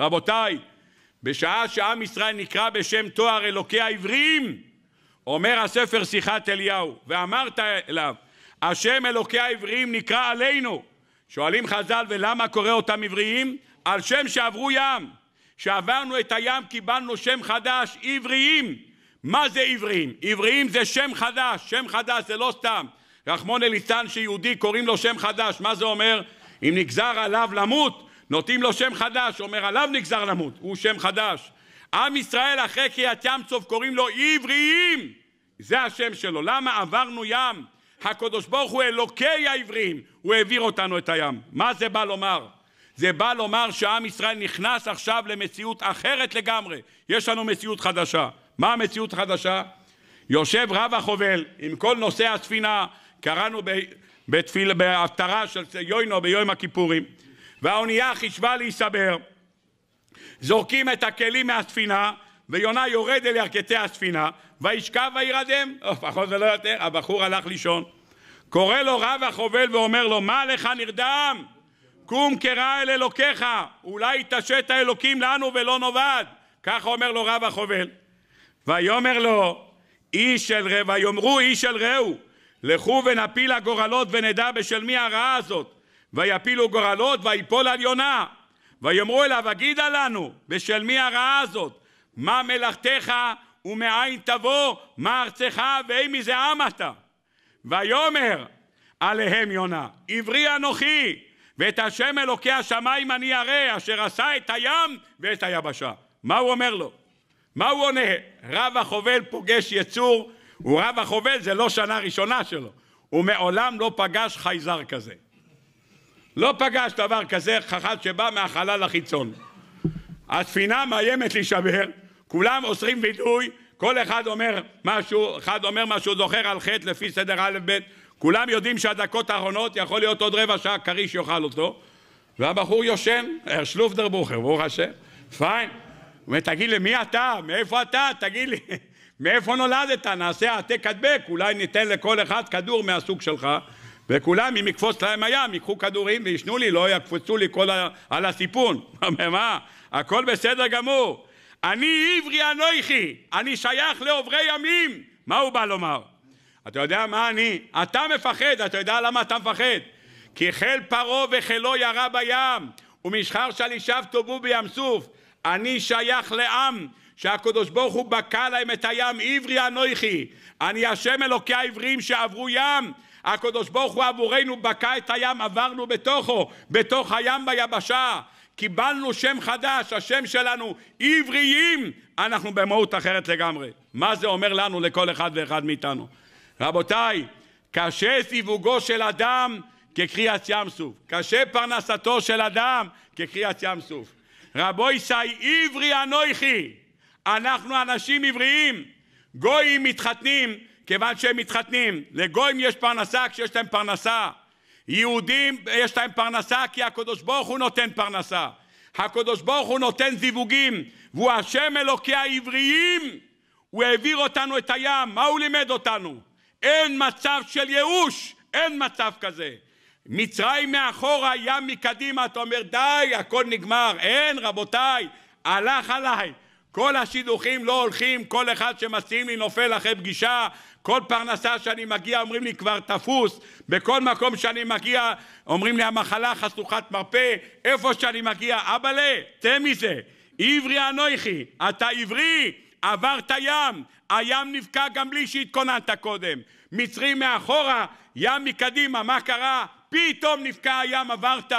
רבותיי, בשעה שעם ישראל נקרא בשם תואר אלוקי העבריים, אומר הספר שיחת אליהו, ואמרת אליו, השם אלוקי העבריים נקרא עלינו. שואלים חז"ל, ולמה קורא אותם עבריים? על שם שעברו ים. שעברנו את הים קיבלנו שם חדש, עבריים. מה זה עבריים? עבריים זה שם חדש, שם חדש זה לא סתם. רחמון אליצן שיהודי קוראים לו שם חדש, מה זה אומר? אם נגזר עליו למות, נותנים לו שם חדש, אומר עליו נגזר למות, הוא שם חדש. עם ישראל אחרי קריאת ים צוף קוראים לו עבריים, זה השם שלו. למה עברנו ים? הקדוש ברוך הוא אלוקי העבריים, הוא העביר אותנו את הים. מה זה בא לומר? זה בא לומר שעם ישראל נכנס עכשיו למציאות אחרת לגמרי. יש לנו מציאות חדשה. מה המציאות החדשה? יושב רב החובל עם כל נושא הספינה, קראנו בהפטרה של יוינו ביום הכיפורים. והאונייה חישבה להיסבר. זורקים את הכלים מהספינה, ויונה יורד אל ירכתי הספינה, וישכב וירדם. או פחות ולא יותר, הבחור הלך לישון. קורא לו רב החובל ואומר לו, מה לך נרדם? קום קרא אל אלוקיך, אולי תשת האלוקים לנו ולא נאבד. כך אומר לו רב החובל. ויאמר לו, איש אל רעהו, ויאמרו איש אל רעהו, לכו ונפיל הגורלות ונדע בשל מי הרעה הזאת. ויפילו גורלות ויפול על יונה. ויאמרו אליו, הגידה לנו, בשל מי הרעה הזאת? מה מלאכתך ומאין תבוא, מה ארצך ואי מזה עם אתה. ויאמר עליהם יונה, עברי אנוכי, ואת השם אלוקי השמיים אני ירא, אשר עשה את הים ואת היבשה. מה הוא אומר לו? מה הוא עונה? רב החובל פוגש יצור, ורב החובל זה לא שנה ראשונה שלו. הוא מעולם לא פגש חייזר כזה. לא פגש דבר כזה חכם שבא מהחלל החיצון. הספינה מאיימת להישבר, כולם אוסרים וידוי, כל אחד אומר משהו, אחד אומר משהו, זוכר על חטא לפי סדר א' ב', כולם יודעים שהדקות האחרונות יכול להיות עוד רבע שעה כריש יאכל אותו, והבחור יושן, אה, שלוף דר בוכר, ברוך השם, פיין. הוא אומר, תגיד לי, מי אתה? מאיפה אתה? תגיד לי, מאיפה נולדת? נעשה העתק הדבק, אולי ניתן לכל אחד כדור מהסוג שלך. וכולם, אם יקפוץ להם הים, ייקחו כדורים וישנו לי, לא יקפצו לי כל ה... על הסיפון. מה? הכל בסדר גמור. אני עברי אנוכי, אני שייך לעוברי ימים. מה הוא בא לומר? אתה יודע מה אני? אתה מפחד, אתה יודע למה אתה מפחד? כי חיל פרעה וחילו ירה בים, ומשחר שלישיו טובו בים סוף. אני שייך לעם שהקדוש ברוך הוא בקע להם את הים, עברי אנוכי. אני השם אלוקי העברים שעברו ים. הקדוש ברוך הוא עבורנו בקע את הים, עברנו בתוכו, בתוך הים ביבשה. קיבלנו שם חדש, השם שלנו עבריים, אנחנו במהות אחרת לגמרי. מה זה אומר לנו, לכל אחד ואחד מאיתנו? רבותיי, קשה סיווגו של אדם כקריאת ים סוף, קשה פרנסתו של אדם כקריאת ים סוף. רבו ישי, עברי אנוכי, אנחנו אנשים עבריים, גויים מתחתנים כיוון שהם מתחתנים. לגויים יש פרנסה כשיש להם פרנסה. יהודים יש להם פרנסה כי הקדוש ברוך הוא נותן פרנסה. הקדוש ברוך הוא נותן זיווגים, והוא השם אלוקי העבריים. הוא העביר אותנו את הים, מה הוא לימד אותנו? אין מצב של ייאוש, אין מצב כזה. מצרים מאחורה, ים מקדימה, אתה אומר די, הכל נגמר. אין, רבותיי, הלך עליי. כל השידוכים לא הולכים, כל אחד שמציעים לי נופל אחרי פגישה, כל פרנסה שאני מגיע אומרים לי כבר תפוס, בכל מקום שאני מגיע אומרים לי המחלה חשוכת מרפא, איפה שאני מגיע, אבאלה, צא מזה, עברי אנוכי, אתה עברי, עברת ים, הים נבקע גם בלי שהתכוננת קודם, מצרים מאחורה, ים מקדימה, מה קרה? פתאום נבקע הים, עברת.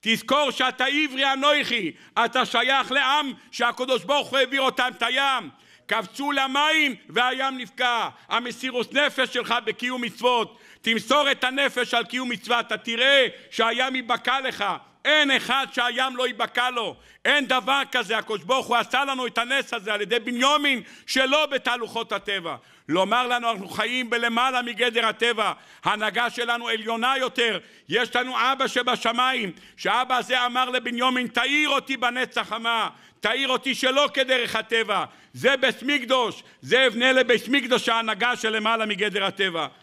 תזכור שאתה עברי אנוכי, אתה שייך לעם שהקדוש ברוך הוא העביר אותם את הים. קפצו למים והים נפקע. המסירות נפש שלך בקיום מצוות. תמסור את הנפש על קיום מצווה, אתה תראה שהים ייבקע לך. אין אחד שהים לא ייבקע לו, אין דבר כזה. הקדוש ברוך הוא עשה לנו את הנס הזה על ידי בניומין שלא בתהלוכות הטבע. לומר לנו אנחנו חיים בלמעלה מגדר הטבע, ההנהגה שלנו עליונה יותר, יש לנו אבא שבשמיים, שאבא הזה אמר לבניומין תאיר אותי בנצח המה, תאיר אותי שלא כדרך הטבע, זה בית מקדוש, זה אבנה לבית מקדוש ההנהגה שלמעלה מגדר הטבע.